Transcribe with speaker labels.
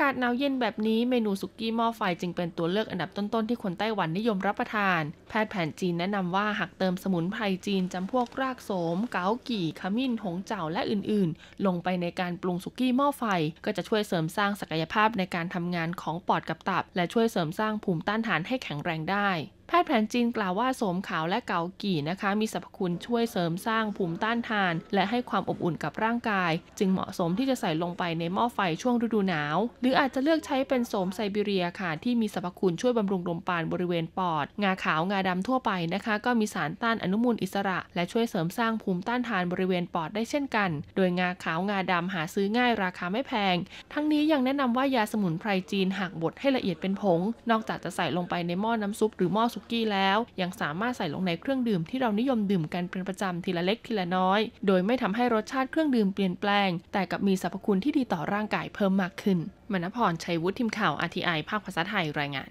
Speaker 1: ากาศหนาวเย็นแบบนี้เมนูสุกี้หม้อไฟจึงเป็นตัวเลือกอันดับต้นๆที่คนไต้หวันนิยมรับประทาน แพทย์แผนจีนแนะนำว่าหากเติมสมุนไพรจีนจำพวกรากโสม เกากี่ขมิ้น หงเจ่าและอื่นๆ ลงไปในการปรุงสุกี้หม้อไฟก็จะช่วยเสริมสร้างศักยภาพในการทำงานของปอดกับตับ และช่วยเสริมสร้างภูมิต้านทานให้แข็งแรงได้แพทย์แผนจีนกล่าวว่าโสมขาวและเกากี่นะคะ มีสรรพคุณช่วยเสริมสร้างภูมิต้านทาน และให้ความอบอุ่นกับร่างกาย จึงเหมาะสมที่จะใส่ลงไปในหม้อไฟช่วงฤดูหนาว หรืออาจจะเลือกใช้เป็นโสมไซบีเรียค่ะที่มีสรรพคุณช่วยบำรุงลมปานบริเวณปอดงาขาวงาดำทั่วไปนะคะ ก็มีสารต้านอนุมูลอิสระและช่วยเสริมสร้างภูมิต้านทานบริเวณปอดได้เช่นกัน โดยงาขาวงาดำหาซื้อง่ายราคาไม่แพง ทั้งนี้ยังแนะนำว่ายาสมุนไพรจีนหักบดให้ละเอียดเป็นผงนอกจากจะใส่ลงไปในหม้อน้ำซุปหรือหม้อสุุกี้แล้วยังสามารถใส่ลงในเครื่องดื่มที่เรานิยมดื่มกันเป็นประจำทีละเล็กทีละน้อยโดยไม่ทำให้รสชาติเครื่องดื่มเปลี่ยนแปลง แต่กับมีสรรพคุณที่ดีต่อร่างกายเพิ่มมากขึ้นมณพร ชัยวุฒิทีมข่าวอาทีไอภาคภาษาไทยรายงาน